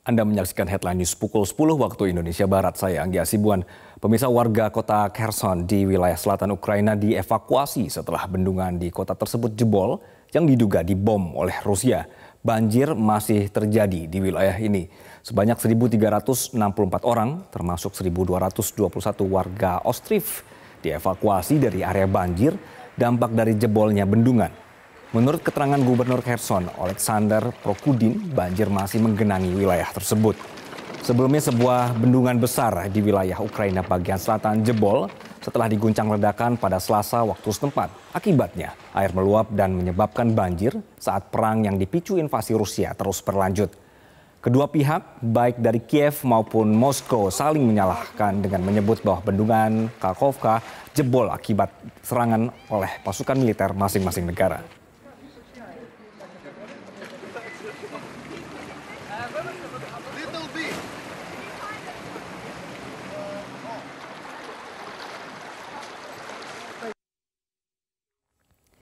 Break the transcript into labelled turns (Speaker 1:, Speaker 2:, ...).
Speaker 1: Anda menyaksikan headline news pukul 10 waktu Indonesia Barat. Saya Anggi Asibuan. Pemirsa warga kota Kherson di wilayah selatan Ukraina dievakuasi setelah bendungan di kota tersebut jebol yang diduga dibom oleh Rusia. Banjir masih terjadi di wilayah ini. Sebanyak 1.364 orang, termasuk 1.221 warga Ostrif, dievakuasi dari area banjir dampak dari jebolnya bendungan. Menurut keterangan Gubernur Kherson, Alexander Prokudin, banjir masih menggenangi wilayah tersebut. Sebelumnya sebuah bendungan besar di wilayah Ukraina bagian selatan jebol setelah diguncang ledakan pada Selasa waktu setempat. Akibatnya, air meluap dan menyebabkan banjir saat perang yang dipicu invasi Rusia terus berlanjut. Kedua pihak, baik dari Kiev maupun Moskow, saling menyalahkan dengan menyebut bahwa bendungan Kakovka jebol akibat serangan oleh pasukan militer masing-masing negara.